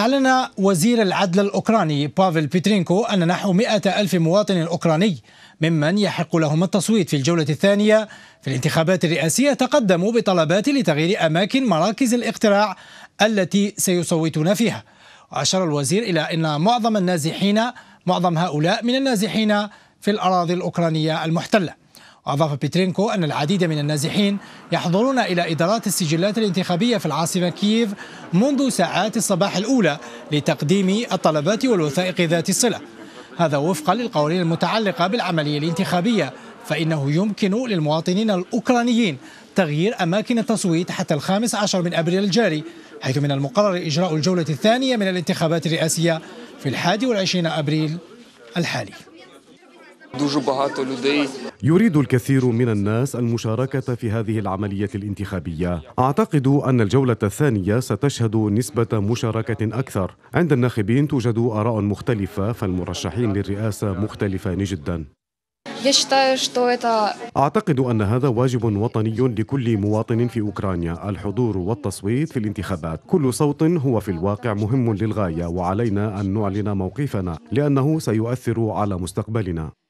أعلن وزير العدل الأوكراني بافل بيترينكو أن نحو مئة ألف مواطن أوكراني ممن يحق لهم التصويت في الجولة الثانية في الانتخابات الرئاسية تقدموا بطلبات لتغيير أماكن مراكز الاقتراع التي سيصوتون فيها وأشار الوزير إلى أن معظم النازحين معظم هؤلاء من النازحين في الأراضي الأوكرانية المحتلة وأضاف بيترينكو أن العديد من النازحين يحضرون إلى إدارات السجلات الانتخابية في العاصمة كييف منذ ساعات الصباح الأولى لتقديم الطلبات والوثائق ذات الصلة هذا وفقا للقوانين المتعلقة بالعملية الانتخابية فإنه يمكن للمواطنين الأوكرانيين تغيير أماكن التصويت حتى الخامس عشر من أبريل الجاري حيث من المقرر إجراء الجولة الثانية من الانتخابات الرئاسية في الحادي والعشرين أبريل الحالي يريد الكثير من الناس المشاركة في هذه العملية الانتخابية. أعتقد أن الجولة الثانية ستشهد نسبة مشاركة أكثر. عند الناخبين توجد آراء مختلفة فالمرشحين للرئاسة مختلفان جدا. أعتقد أن هذا واجب وطني لكل مواطن في أوكرانيا الحضور والتصويت في الانتخابات كل صوت هو في الواقع مهم للغاية وعلينا أن نعلن موقفنا لأنه سيؤثر على مستقبلنا